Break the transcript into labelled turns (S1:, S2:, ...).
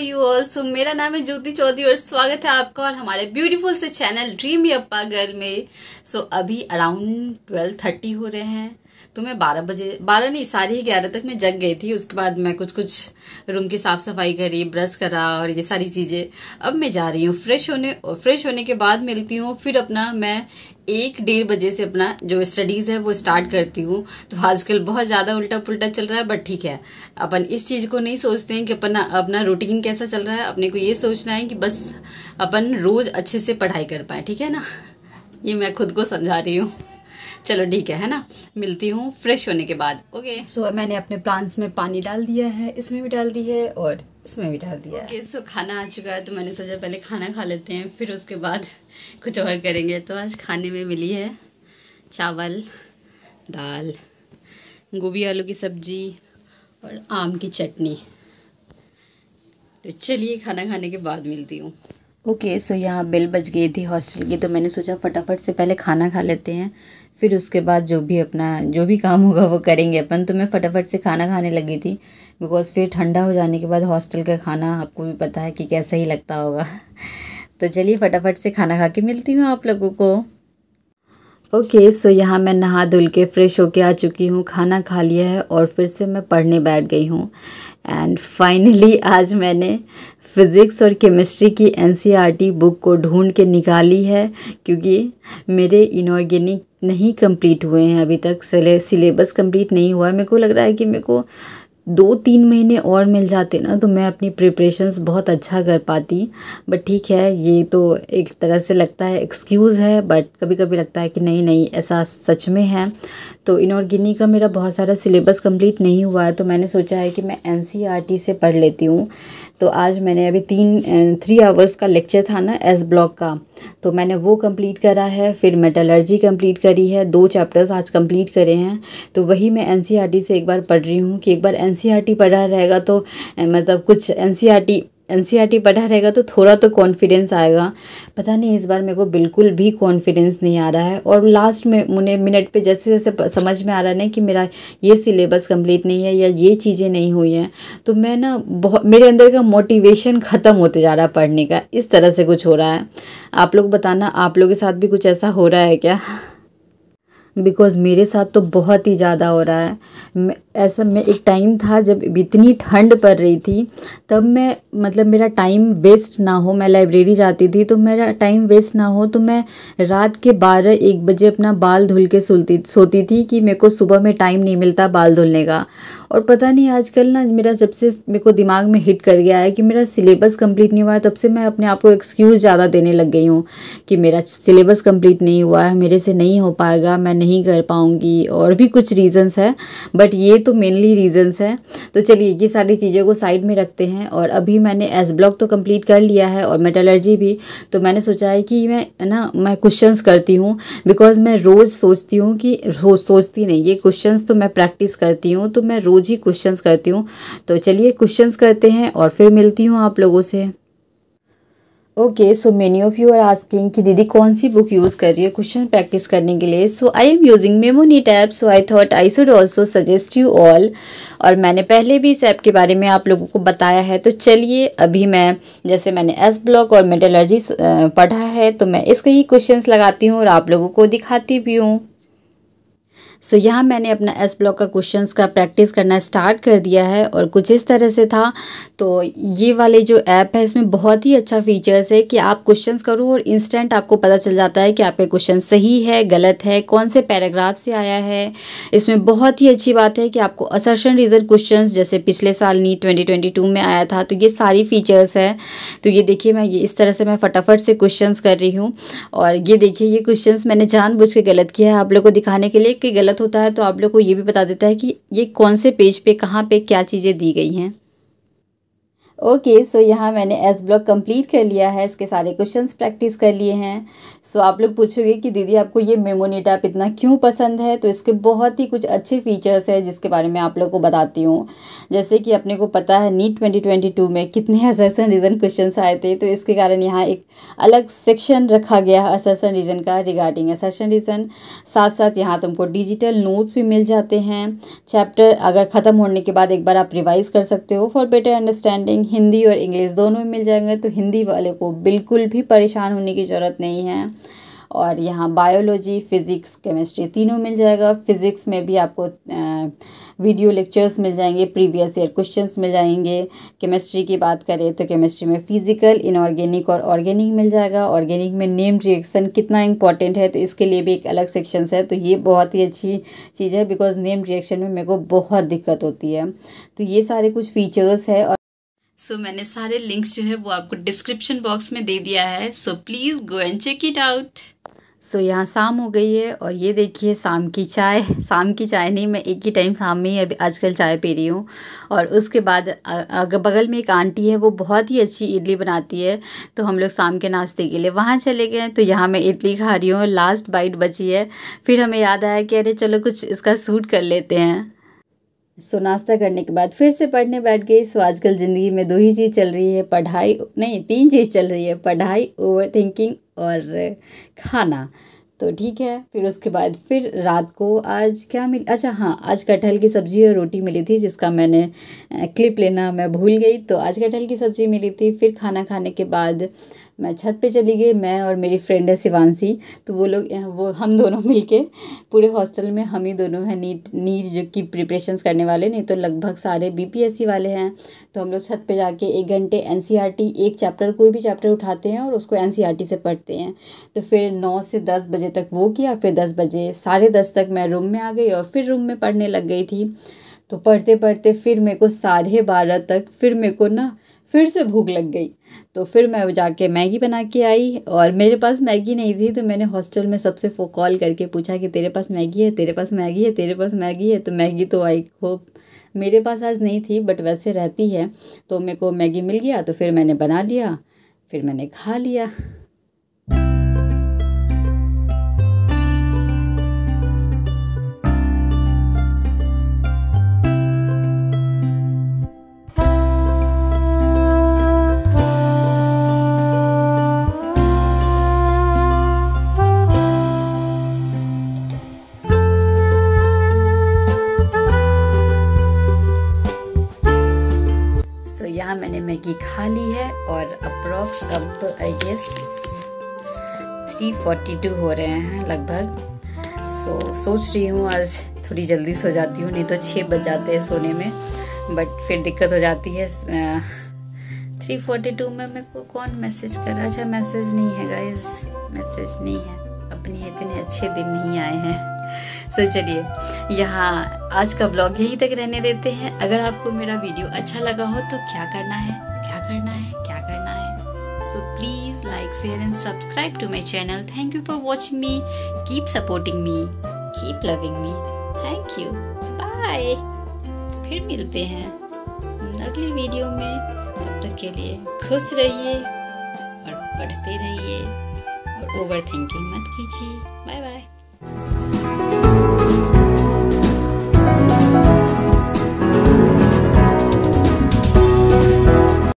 S1: you all so मेरा नाम है ज्योति चौधरी और स्वागत है आपका और हमारे ब्यूटीफुल से चैनल ड्रीम यप्पा गर्ल में सो so, अभी अराउंड ट्वेल्व थर्टी हो रहे हैं तो मैं बारह बजे बारह नहीं साढ़े ही ग्यारह तक मैं जग गई थी उसके बाद मैं कुछ कुछ रूम की साफ़ सफाई करी ब्रश करा और ये सारी चीज़ें अब मैं जा रही हूँ फ्रेश होने और फ्रेश होने के बाद मिलती हूँ फिर अपना मैं एक डेढ़ बजे से अपना जो स्टडीज़ है वो स्टार्ट करती हूँ तो आजकल बहुत ज़्यादा उल्टा पुल्टा चल रहा है बट ठीक है अपन इस चीज़ को नहीं सोचते हैं कि अपन अपना रूटीन कैसा चल रहा है अपने को ये सोचना है कि बस अपन रोज़ अच्छे से पढ़ाई कर पाए ठीक है ना ये मैं खुद को समझा रही हूँ चलो ठीक है है ना मिलती हूँ फ्रेश होने के बाद ओके सो so, मैंने अपने प्लांट्स में पानी डाल दिया है इसमें भी डाल दी है और इसमें भी डाल दिया okay, सो so, खाना आ चुका है तो मैंने सोचा पहले खाना खा लेते हैं फिर उसके बाद कुछ और करेंगे तो आज खाने में मिली है चावल दाल गोभी आलू की सब्जी और आम की चटनी तो चलिए खाना खाने के बाद मिलती हूँ ओके okay, सो so यहाँ बिल बज गई थी हॉस्टल की तो मैंने सोचा फटाफट से पहले खाना खा लेते हैं फिर उसके बाद जो भी अपना जो भी काम होगा वो करेंगे अपन तो मैं फटाफट से खाना खाने लगी थी बिकॉज़ फिर ठंडा हो जाने के बाद हॉस्टल का खाना आपको भी पता है कि कैसा ही लगता होगा तो चलिए फटाफट से खाना खा के मिलती हूँ आप लोगों को ओके okay, सो so यहाँ मैं नहा धुल के फ्रेश होके आ चुकी हूँ खाना खा लिया है और फिर से मैं पढ़ने बैठ गई हूँ एंड फाइनली आज मैंने फिज़िक्स और केमिस्ट्री की एन बुक e को ढूंढ के निकाली है क्योंकि मेरे इनऑर्गेनिक नहीं कंप्लीट हुए हैं अभी तक सिलेबस कंप्लीट नहीं हुआ है मेरे को लग रहा है कि मेरे को दो तीन महीने और मिल जाते ना तो मैं अपनी प्रिपरेशंस बहुत अच्छा कर पाती बट ठीक है ये तो एक तरह से लगता है एक्सक्यूज़ है बट कभी कभी लगता है कि नहीं नहीं ऐसा सच में है तो गिनी का मेरा बहुत सारा सिलेबस कंप्लीट नहीं हुआ है तो मैंने सोचा है कि मैं एन e से पढ़ लेती हूँ तो आज मैंने अभी तीन थ्री आवर्स का लेक्चर था ना एस ब्लॉक का तो मैंने वो कंप्लीट करा है फिर मेटलर्जी कंप्लीट करी है दो चैप्टर्स आज कंप्लीट करे हैं तो वही मैं एन e से एक बार पढ़ रही हूँ कि एक बार एन एन पढ़ा रहेगा तो मतलब कुछ एन एन पढ़ा रहेगा तो थोड़ा तो कॉन्फिडेंस आएगा पता नहीं इस बार मेरे को बिल्कुल भी कॉन्फिडेंस नहीं आ रहा है और लास्ट में मुझे मिनट पे जैसे जैसे समझ में आ रहा है ना कि मेरा ये सिलेबस कंप्लीट नहीं है या ये चीज़ें नहीं हुई हैं तो मैं ना बहुत मेरे अंदर का मोटिवेशन ख़त्म होते जा रहा है पढ़ने का इस तरह से कुछ हो रहा है आप लोग बताना आप लोग के साथ भी कुछ ऐसा हो रहा है क्या बिकॉज़ मेरे साथ तो बहुत ही ज़्यादा हो रहा है ऐसा मैं एक टाइम था जब इतनी ठंड पड़ रही थी तब मैं मतलब मेरा टाइम वेस्ट ना हो मैं लाइब्रेरी जाती थी तो मेरा टाइम वेस्ट ना हो तो मैं रात के बारह एक बजे अपना बाल धुल के सुलती सोती थी कि मेरे को सुबह में टाइम नहीं मिलता बाल धुलने का और पता नहीं आजकल ना मेरा जब से मेरे को दिमाग में हिट कर गया है कि मेरा सिलेबस कंप्लीट नहीं हुआ है तब से मैं अपने आप को एक्सक्यूज़ ज़्यादा देने लग गई हूँ कि मेरा सिलेबस कंप्लीट नहीं हुआ है मेरे से नहीं हो पाएगा मैं नहीं कर पाऊँगी और भी कुछ रीज़न्स है बट ये तो मेनली रीज़न्स हैं तो चलिए ये सारी चीज़ों को साइड में रखते हैं और अभी मैंने एस ब्लॉक तो कंप्लीट कर लिया है और मेटलर्जी भी तो मैंने सोचा है कि मैं ना मैं क्वेश्चन करती हूँ बिकॉज मैं रोज़ सोचती हूँ कि रोज सोचती नहीं ये क्वेश्चन तो मैं प्रैक्टिस करती हूँ तो मैं रोज़ ही क्वेश्चन करती हूँ तो चलिए क्वेश्चन करते हैं और फिर मिलती हूँ आप लोगों से okay so many of you are asking कि दीदी कौन सी बुक यूज़ कर रही है क्वेश्चन प्रैक्टिस करने के लिए सो आई एम यूजिंग मेमोनी app so I thought I should also suggest you all और मैंने पहले भी इस ऐप के बारे में आप लोगों को बताया है तो चलिए अभी मैं जैसे मैंने एस ब्लॉक और मेटलर्जी पढ़ा है तो मैं इसके ही क्वेश्चन लगाती हूँ और आप लोगों को दिखाती भी हूँ सो so, यहाँ मैंने अपना एस ब्लॉक का क्वेश्चन का प्रैक्टिस करना स्टार्ट कर दिया है और कुछ इस तरह से था तो ये वाले जो ऐप है इसमें बहुत ही अच्छा फीचर्स है कि आप क्वेश्चन करो और इंस्टेंट आपको पता चल जाता है कि आपके क्वेश्चन सही है गलत है कौन से पैराग्राफ से आया है इसमें बहुत ही अच्छी बात है कि आपको असर्शन रीज़न क्वेश्चन जैसे पिछले साल नी ट्वेंटी में आया था तो ये सारी फीचर्स है तो ये देखिए मैं ये इस तरह से मैं फटाफट से क्वेश्चन कर रही हूँ और ये देखिए ये क्वेश्चन मैंने जान के गलत किया है आप लोग को दिखाने के लिए कि गलत गलत होता है तो आप लोग को ये भी बता देता है कि ये कौन से पेज पे कहाँ पे क्या चीज़ें दी गई हैं ओके okay, सो so यहाँ मैंने एस ब्लॉक कंप्लीट कर लिया है इसके सारे क्वेश्चंस प्रैक्टिस कर लिए हैं सो so आप लोग पूछोगे कि दीदी आपको ये मेमोनीट ऐप इतना क्यों पसंद है तो इसके बहुत ही कुछ अच्छे फीचर्स है जिसके बारे में आप लोग को बताती हूँ जैसे कि अपने को पता है नीट ट्वेंटी ट्वेंटी टू में कितने असरसन रीज़न क्वेश्चन आए थे तो इसके कारण यहाँ एक अलग सेक्शन रखा गया है असरसन रीज़न का रिगार्डिंग असर्सन रीज़न साथ साथ यहाँ तुमको डिजिटल नोट्स भी मिल जाते हैं चैप्टर अगर ख़त्म होने के बाद एक बार आप रिवाइज़ कर सकते हो फॉर बेटर अंडरस्टैंडिंग हिंदी और इंग्लिश दोनों में मिल जाएंगे तो हिंदी वाले को बिल्कुल भी परेशान होने की ज़रूरत नहीं है और यहाँ बायोलॉजी फ़िज़िक्स केमिस्ट्री तीनों मिल जाएगा फ़िज़िक्स में भी आपको वीडियो लेक्चर्स मिल जाएंगे प्रीवियस ईयर क्वेश्चंस मिल जाएंगे केमिस्ट्री की बात करें तो केमिस्ट्री में फिजिकल इनऑर्गेनिक और ऑर्गेनिक मिल जाएगा ऑर्गेनिक में नेम रिएक्शन कितना इंपॉर्टेंट है तो इसके लिए भी एक अलग सेक्शन है तो ये बहुत ही अच्छी चीज़ है बिकॉज नेम रिएक्शन में मेरे को बहुत दिक्कत होती है तो ये सारे कुछ फीचर्स है और सो so, मैंने सारे लिंक्स जो है वो आपको डिस्क्रिप्शन बॉक्स में दे दिया है so please go and check it out so यहाँ शाम हो गई है और ये देखिए शाम की चाय शाम की चाय नहीं मैं एक ही टाइम शाम में ही अभी आजकल चाय पी रही हूँ और उसके बाद अगर बगल में एक आंटी है वो बहुत ही अच्छी इडली बनाती है तो हम लोग शाम के नाश्ते के लिए वहाँ चले गए तो यहाँ मैं इडली खा रही हूँ लास्ट बाइट बची है फिर हमें याद आया कि अरे चलो कुछ इसका सूट कर लेते हैं सो नाश्ता करने के बाद फिर से पढ़ने बैठ गई सो आजकल ज़िंदगी में दो ही चीज़ चल रही है पढ़ाई नहीं तीन चीज़ चल रही है पढ़ाई ओवर थिंकिंग और खाना तो ठीक है फिर उसके बाद फिर रात को आज क्या मिल अच्छा हाँ आज कटहल की सब्ज़ी और रोटी मिली थी जिसका मैंने क्लिप लेना मैं भूल गई तो आज कटहल की सब्ज़ी मिली थी फिर खाना खाने के बाद मैं छत पे चली गई मैं और मेरी फ्रेंड है शिवानसी तो वो लोग वो हम दोनों मिलके पूरे हॉस्टल में हम ही दोनों हैं नीट नीट जो कि प्रिपरेशन करने वाले नहीं तो लगभग सारे बीपीएससी वाले हैं तो हम लोग छत पे जाके एक घंटे एन e एक चैप्टर कोई भी चैप्टर उठाते हैं और उसको एन e से पढ़ते हैं तो फिर नौ से दस बजे तक वो किया फिर दस बजे साढ़े दस तक मैं रूम में आ गई और फिर रूम में पढ़ने लग गई थी तो पढ़ते पढ़ते फिर मेरे को साढ़े बारह तक फिर मेरे को ना फिर से भूख लग गई तो फिर मैं जाके मैगी बना के आई और मेरे पास मैगी नहीं थी तो मैंने हॉस्टल में सबसे फ़ो कॉल करके पूछा कि तेरे पास मैगी है तेरे पास मैगी है तेरे पास मैगी है तो मैगी तो आई होप मेरे पास आज नहीं थी बट वैसे रहती है तो मेरे को मैगी मिल गया तो फिर मैंने बना लिया फिर मैंने खा लिया यहाँ मैंने मैगी खा ली है और अप्रॉक्स अब आई गेस 342 हो रहे हैं लगभग सो so, सोच रही हूँ आज थोड़ी जल्दी सो जाती हूँ नहीं तो छः बज जाते हैं सोने में बट फिर दिक्कत हो जाती है थ्री फोर्टी टू में मेरे को कौन मैसेज कर अच्छा मैसेज नहीं है गाइज मैसेज नहीं है अपने इतने अच्छे दिन नहीं आए हैं सो चलिए यहाँ आज का ब्लॉग यहीं तक रहने देते हैं अगर आपको मेरा वीडियो अच्छा लगा हो तो क्या करना है क्या करना है क्या करना है तो please like share and subscribe to my channel thank you for watching me keep supporting me keep loving me thank you bye फिर मिलते हैं अगले वीडियो में तब तक के लिए खुश रहिए और पढ़ते रहिए और ओवर थिंकिंग मत कीजिए बाय बाय